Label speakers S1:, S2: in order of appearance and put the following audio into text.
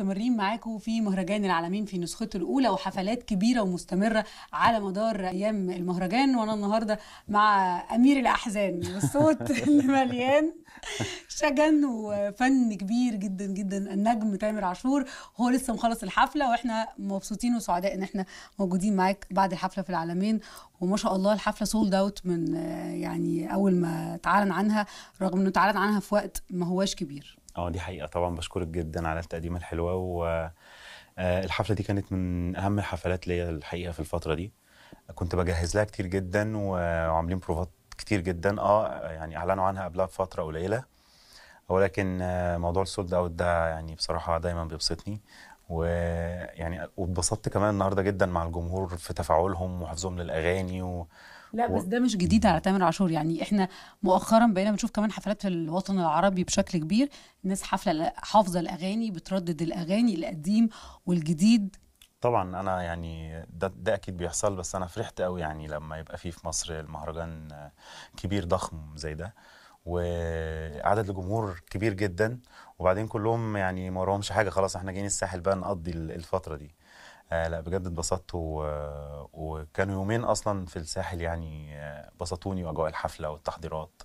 S1: مستمرين معاكم في مهرجان العالمين في نسخته الاولى وحفلات كبيره ومستمره على مدار ايام المهرجان وانا النهارده مع امير الاحزان والصوت اللي مليان شجن وفن كبير جدا جدا النجم تامر عاشور هو لسه مخلص الحفله واحنا مبسوطين وسعداء ان احنا موجودين معاك بعد الحفله في العالمين وما شاء الله الحفله سولد اوت من يعني اول ما تعلن عنها رغم انه تعلن عنها في وقت ما هواش كبير
S2: اه دي حقيقه طبعا بشكرك جدا على التقديمه الحلوه و آه، الحفله دي كانت من اهم الحفلات ليا الحقيقه في الفتره دي كنت بجهز لها كتير جدا وعاملين بروفات كتير جدا اه يعني اعلنوا عنها قبلها بفتره قليله ولكن آه، موضوع السولد اوت ده يعني بصراحه دايما بيبسطني ويعني واتبسطت كمان النهارده جدا مع الجمهور في تفاعلهم وحفظهم للاغاني و... لا بس ده
S1: مش جديد على تامر عاشور يعني احنا مؤخرا بقينا بنشوف كمان حفلات في الوطن العربي بشكل كبير الناس حافله حافظه الاغاني بتردد الاغاني القديم والجديد
S2: طبعا انا يعني ده, ده اكيد بيحصل بس انا فرحت قوي يعني لما يبقى في في مصر المهرجان كبير ضخم زي ده وعدد الجمهور كبير جدا وبعدين كلهم يعني ما وراهمش حاجه خلاص احنا جايين الساحل بقى نقضي الفتره دي آه لا بجد اتبسطت و... و... كانوا يومين اصلا في الساحل يعني آه، بسطوني واجواء الحفله والتحضيرات